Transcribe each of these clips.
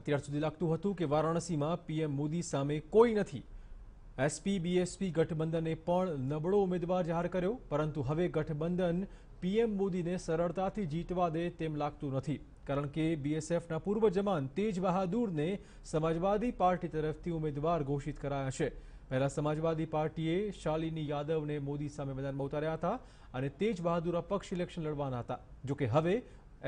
અત્યાર સુધી લાગતું હતું કે વારાણસીમાં પીએમ મોદી સામે કોઈ નથી એસપી બીએસપી ગઠબંધને પણ નબળો ઉમેદવાર જાહેર કર્યો પરંતુ હવે ગઠબંધન પીએમ મોદીને સરળતાથી જીતવા દે તેમ લાગતું નથી કારણ કે બીએસએફના પૂર્વ જમન તેજ બહાદુરને સમાજવાદી પાર્ટી તરફથી ઉમેદવાર घोषित કરાયા છે પહેલા સમાજવાદી પાર્ટીએ શાલિની યાદવને મોદી સામે મદાન બોતા રહ્યા હતા અને તેજ બહાદુરા પક્ષ ચૂંટણી લડવાના હતા જો કે હવે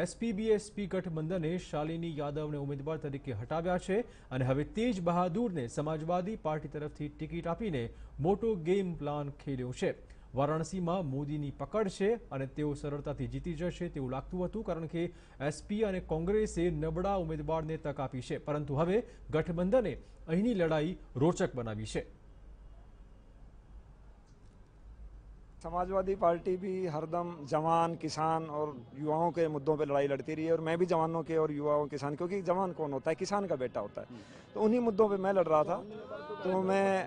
એસપીબીએસપી ગઠબંધને શાલિની યાદવને ઉમેદવાર તરીકે હટાવ્યા છે અને હવે તેજ બહાદુરને સમાજવાદી પાર્ટી તરફથી ટિકિટ આપીને મોટો ગેમ પ્લાન ખેલ્યો છે વારાણસીમાં મોદીની પકડ છે અને તેઓ સરળતાથી જીતી જશે તેવું લાગતું હતું કારણ કે એસપી અને કોંગ્રેસે નબળા ઉમેદવારને તક આપી છે પરંતુ હવે ગઠબંધને અહીંની લડાઈ રોચક બનાવી છે समाजवादी पार्टी भी हरदम जवान किसान और युवाओं के मुद्दों पर लड़ाई लड़ती रही है और मैं भी जवानों के और युवाओं किसान क्योंकि जवान कौन होता है किसान का बेटा होता है तो उन्हीं मुद्दों पे मैं लड़ रहा था तो मैं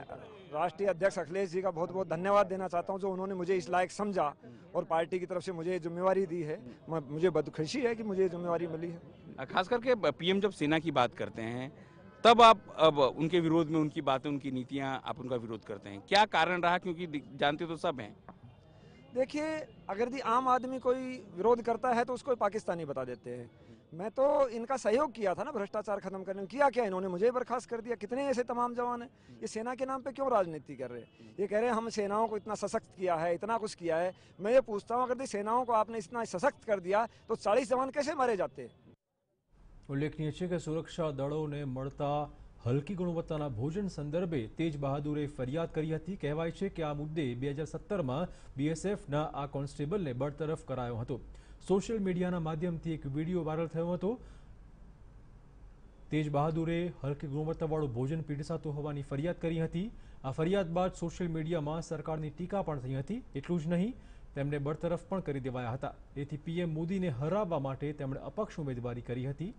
राष्ट्रीय अध्यक्ष अखिलेश जी का बहुत बहुत धन्यवाद देना चाहता हूँ जो उन्होंने मुझे इस लायक समझा और पार्टी की तरफ से मुझे जिम्मेवारी दी है मुझे बदखुशी है कि मुझे जिम्मेवारी मिली है खास करके पी जब सेना की बात करते हैं तब आप अब उनके विरोध में उनकी बातें उनकी नीतियां आप उनका विरोध करते हैं क्या कारण रहा क्योंकि जानते तो सब हैं देखिए अगर यदि आम आदमी कोई विरोध करता है तो उसको पाकिस्तानी बता देते हैं मैं तो इनका सहयोग किया था ना भ्रष्टाचार खत्म करने में किया क्या इन्होंने मुझे बर्खास्त कर दिया कितने ऐसे तमाम जवान हैं ये सेना के नाम पे क्यों राजनीति कर रहे हैं ये कह रहे हैं हम सेनाओं को इतना सशक्त किया है इतना कुछ किया है मैं ये पूछता हूँ अगर सेनाओं को आपने इतना सशक्त कर दिया तो चालीस जवान कैसे मारे जाते उल्लेखनीय है कि सुरक्षा दलों ने मरता હળકી ગુણવત્તાના ભોજન સંદર્ભે તેજ બહાદુરે ફરિયાદ કરી હતી કહેવાય છે કે આ મુદ્દે 2017 માં BSF ના આ કોન્સ્ટેબલને બરતરફ કરાયો હતો સોશિયલ મીડિયાના માધ્યમથી એક વિડિયો વાયરલ થયો હતો તેજ બહાદુરે હળકી ગુણવત્તા વાળો ભોજન પીરસતો હોવાની ફરિયાદ કરી હતી આ ફરિયાદ બાદ સોશિયલ મીડિયામાં સરકારની ટીકા પણ થઈ હતી એટલું જ નહીં તેમણે બરતરફ પણ કરી દેવાયા હતા તેથી PM મોદીને હરાવવા માટે તેમણે اپક્ષ ઉમેદવારી કરી હતી